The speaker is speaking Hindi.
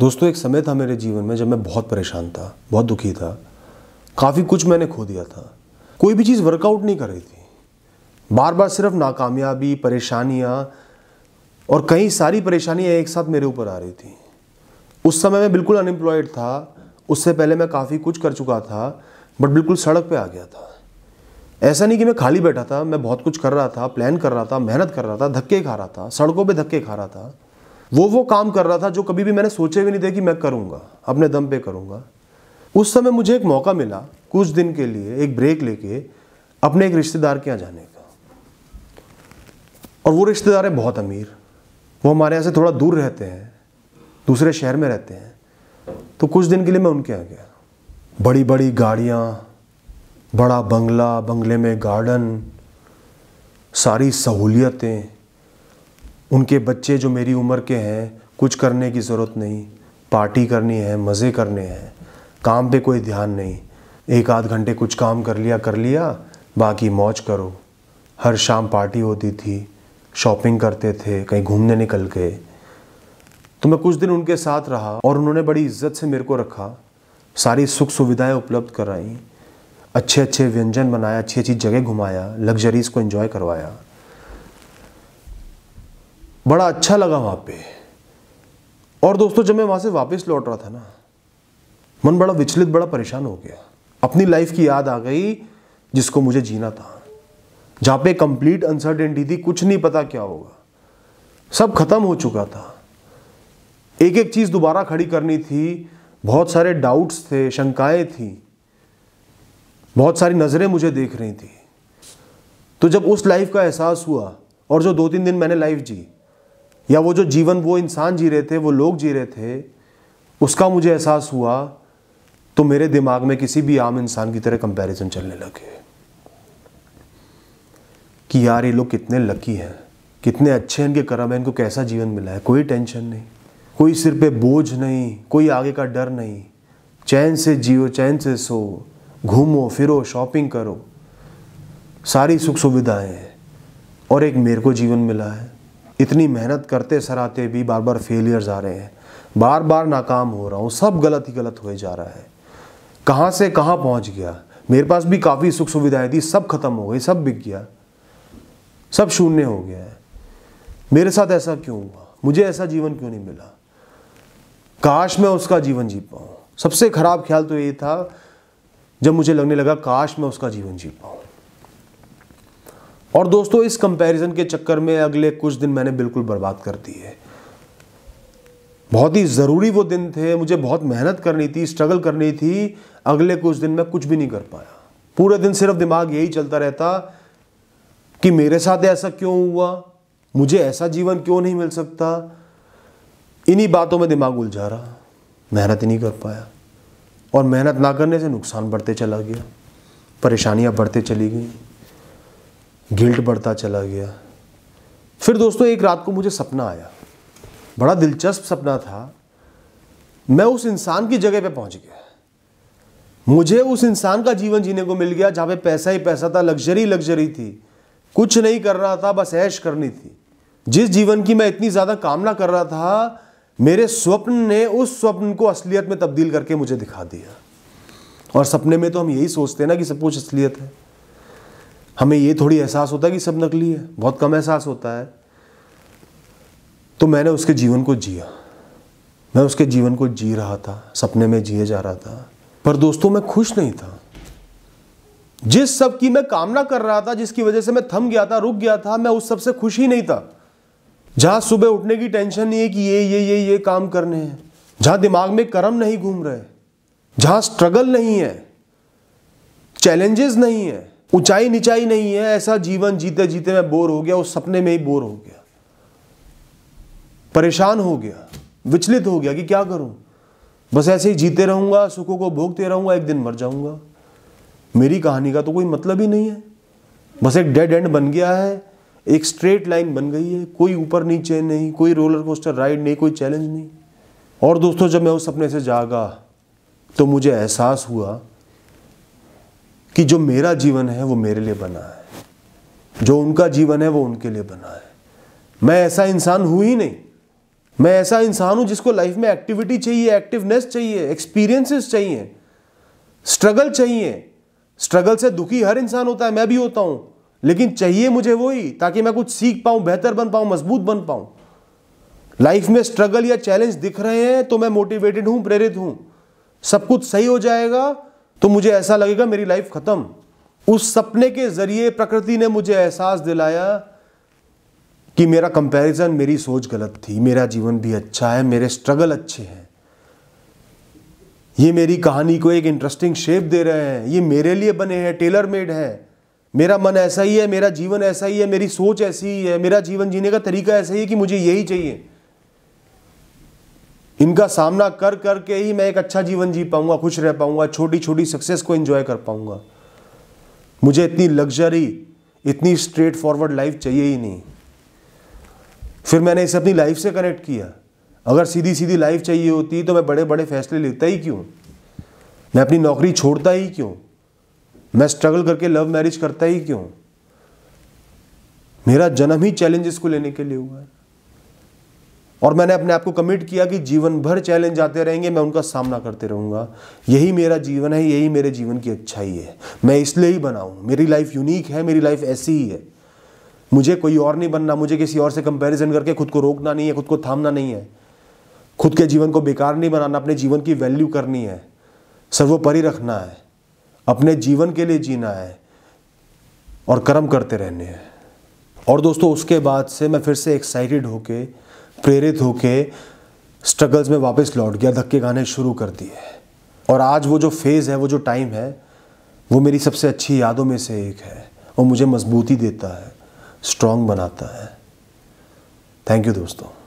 दोस्तों एक समय था मेरे जीवन में जब मैं बहुत परेशान था बहुत दुखी था काफ़ी कुछ मैंने खो दिया था कोई भी चीज़ वर्कआउट नहीं कर रही थी बार बार सिर्फ नाकामयाबी परेशानियाँ और कई सारी परेशानियाँ एक साथ मेरे ऊपर आ रही थी उस समय मैं बिल्कुल अनएम्प्लॉयड था उससे पहले मैं काफ़ी कुछ कर चुका था बट बिल्कुल सड़क पर आ गया था ऐसा नहीं कि मैं खाली बैठा था मैं बहुत कुछ कर रहा था प्लान कर रहा था मेहनत कर रहा था धक्के खा रहा था सड़कों पर धक्के खा रहा था वो वो काम कर रहा था जो कभी भी मैंने सोचे भी नहीं थे कि मैं करूँगा अपने दम पे करूँगा उस समय मुझे एक मौका मिला कुछ दिन के लिए एक ब्रेक लेके अपने एक रिश्तेदार के यहाँ जाने का और वो रिश्तेदार है बहुत अमीर वो हमारे यहाँ से थोड़ा दूर रहते हैं दूसरे शहर में रहते हैं तो कुछ दिन के लिए मैं उनके यहाँ गया बड़ी बड़ी गाड़ियाँ बड़ा बंगला बंगले में गार्डन सारी सहूलियतें उनके बच्चे जो मेरी उम्र के हैं कुछ करने की ज़रूरत नहीं पार्टी करनी है मज़े करने हैं काम पे कोई ध्यान नहीं एक आध घंटे कुछ काम कर लिया कर लिया बाकी मौज करो हर शाम पार्टी होती थी शॉपिंग करते थे कहीं घूमने निकल गए तो मैं कुछ दिन उनके साथ रहा और उन्होंने बड़ी इज्जत से मेरे को रखा सारी सुख सुविधाएं उपलब्ध कराई अच्छे अच्छे व्यंजन बनाए अच्छी अच्छी जगह घुमाया लग्जरीज़ को इन्जॉय करवाया बड़ा अच्छा लगा वहाँ पे और दोस्तों जब मैं वहाँ से वापस लौट रहा था ना मन बड़ा विचलित बड़ा परेशान हो गया अपनी लाइफ की याद आ गई जिसको मुझे जीना था जहाँ पे कंप्लीट अनसर्टेनिटी थी कुछ नहीं पता क्या होगा सब खत्म हो चुका था एक एक चीज़ दोबारा खड़ी करनी थी बहुत सारे डाउट्स थे शंकाएं थी बहुत सारी नज़रें मुझे देख रही थी तो जब उस लाइफ का एहसास हुआ और जो दो तीन दिन मैंने लाइफ जी या वो जो जीवन वो इंसान जी रहे थे वो लोग जी रहे थे उसका मुझे एहसास हुआ तो मेरे दिमाग में किसी भी आम इंसान की तरह कंपैरिजन चलने लगे कि यार ये लोग कितने लकी हैं कितने अच्छे हैं इनके कर्म है इनको कैसा जीवन मिला है कोई टेंशन नहीं कोई सिर पे बोझ नहीं कोई आगे का डर नहीं चैन से जियो चैन से सो घूमो फिरो शॉपिंग करो सारी सुख सुविधाएं हैं और एक मेरे को जीवन मिला है इतनी मेहनत करते सराते भी बार बार फेलियर्स आ रहे हैं बार बार नाकाम हो रहा हूँ सब गलत ही गलत हो जा रहा है कहाँ से कहाँ पहुँच गया मेरे पास भी काफ़ी सुख सुविधाएं थी सब खत्म हो गई सब बिक गया सब शून्य हो गया है मेरे साथ ऐसा क्यों हुआ मुझे ऐसा जीवन क्यों नहीं मिला काश मैं उसका जीवन जी पाऊँ सबसे खराब ख्याल तो ये था जब मुझे लगने लगा काश मैं उसका जीवन जी पाऊँ और दोस्तों इस कंपैरिजन के चक्कर में अगले कुछ दिन मैंने बिल्कुल बर्बाद कर दिए बहुत ही ज़रूरी वो दिन थे मुझे बहुत मेहनत करनी थी स्ट्रगल करनी थी अगले कुछ दिन मैं कुछ भी नहीं कर पाया पूरे दिन सिर्फ दिमाग यही चलता रहता कि मेरे साथ ऐसा क्यों हुआ मुझे ऐसा जीवन क्यों नहीं मिल सकता इन्हीं बातों में दिमाग उलझा रहा मेहनत ही नहीं कर पाया और मेहनत ना करने से नुकसान बढ़ते चला गया परेशानियां बढ़ते चली गई गिल्ट बढ़ता चला गया फिर दोस्तों एक रात को मुझे सपना आया बड़ा दिलचस्प सपना था मैं उस इंसान की जगह पे पहुंच गया मुझे उस इंसान का जीवन जीने को मिल गया जहाँ पे पैसा ही पैसा था लग्जरी लग्जरी थी कुछ नहीं कर रहा था बस ऐश करनी थी जिस जीवन की मैं इतनी ज़्यादा कामना कर रहा था मेरे स्वप्न ने उस स्वप्न को असलियत में तब्दील करके मुझे दिखा दिया और सपने में तो हम यही सोचते हैं ना कि सब कुछ असलियत है हमें ये थोड़ी एहसास होता है कि सब नकली है बहुत कम एहसास होता है तो मैंने उसके जीवन को जिया मैं उसके जीवन को जी रहा था सपने में जिए जा रहा था पर दोस्तों मैं खुश नहीं था जिस सब की मैं कामना कर रहा था जिसकी वजह से मैं थम गया था रुक गया था मैं उस सब से खुश ही नहीं था जहां सुबह उठने की टेंशन नहीं है कि ये ये ये ये काम करने हैं जहां दिमाग में कर्म नहीं घूम रहे जहां स्ट्रगल नहीं है चैलेंजेस नहीं है ऊंचाई निचाई नहीं है ऐसा जीवन जीते जीते मैं बोर हो गया उस सपने में ही बोर हो गया परेशान हो गया विचलित हो गया कि क्या करूं बस ऐसे ही जीते रहूंगा सुखों को भोगते रहूंगा एक दिन मर जाऊंगा मेरी कहानी का तो कोई मतलब ही नहीं है बस एक डेड एंड बन गया है एक स्ट्रेट लाइन बन गई है कोई ऊपर नीचे नहीं कोई रोलर कोस्टर राइड नहीं कोई चैलेंज नहीं और दोस्तों जब मैं उस सपने से जागा तो मुझे एहसास हुआ कि जो मेरा जीवन है वो मेरे लिए बना है जो उनका जीवन है वो उनके लिए बना है मैं ऐसा इंसान हूं ही नहीं मैं ऐसा इंसान हूं जिसको लाइफ में एक्टिविटी चाहिए एक्टिवनेस चाहिए एक्सपीरियंसेस चाहिए स्ट्रगल चाहिए स्ट्रगल से दुखी हर इंसान होता है मैं भी होता हूँ लेकिन चाहिए मुझे वो ही ताकि मैं कुछ सीख पाऊँ बेहतर बन पाऊँ मजबूत बन पाऊँ लाइफ में स्ट्रगल या चैलेंज दिख रहे हैं तो मैं मोटिवेटेड हूँ प्रेरित हूँ सब कुछ सही हो जाएगा तो मुझे ऐसा लगेगा मेरी लाइफ खत्म उस सपने के जरिए प्रकृति ने मुझे एहसास दिलाया कि मेरा कंपैरिजन मेरी सोच गलत थी मेरा जीवन भी अच्छा है मेरे स्ट्रगल अच्छे हैं ये मेरी कहानी को एक इंटरेस्टिंग शेप दे रहे हैं ये मेरे लिए बने हैं टेलर मेड है मेरा मन ऐसा ही है मेरा जीवन ऐसा ही है मेरी सोच ऐसी ही है मेरा जीवन जीने का तरीका ऐसा ही है कि मुझे यही चाहिए इनका सामना कर करके ही मैं एक अच्छा जीवन जी पाऊंगा खुश रह पाऊंगा छोटी छोटी सक्सेस को एंजॉय कर पाऊंगा मुझे इतनी लग्जरी इतनी स्ट्रेट फॉरवर्ड लाइफ चाहिए ही नहीं फिर मैंने इसे अपनी लाइफ से कनेक्ट किया अगर सीधी सीधी लाइफ चाहिए होती तो मैं बड़े बड़े फैसले लेता ही क्यों मैं अपनी नौकरी छोड़ता ही क्यों मैं स्ट्रगल करके लव मैरिज करता ही क्यों मेरा जन्म ही चैलेंजेस को लेने के लिए हुआ है और मैंने अपने आप को कमिट किया कि जीवन भर चैलेंज आते रहेंगे मैं उनका सामना करते रहूंगा यही मेरा जीवन है यही मेरे जीवन की अच्छाई है मैं इसलिए ही बनाऊ मेरी लाइफ यूनिक है मेरी लाइफ ऐसी ही है मुझे कोई और नहीं बनना मुझे किसी और से कंपैरिजन करके खुद को रोकना नहीं है खुद को थामना नहीं है खुद के जीवन को बेकार नहीं बनाना अपने जीवन की वैल्यू करनी है सर्वोपरि रखना है अपने जीवन के लिए जीना है और कर्म करते रहने हैं और दोस्तों उसके बाद से मैं फिर से एक्साइटेड होके प्रेरित होके स्ट्रगल्स में वापस लौट गया धक्के गाने शुरू कर दिए और आज वो जो फेज़ है वो जो टाइम है वो मेरी सबसे अच्छी यादों में से एक है और मुझे मजबूती देता है स्ट्रांग बनाता है थैंक यू दोस्तों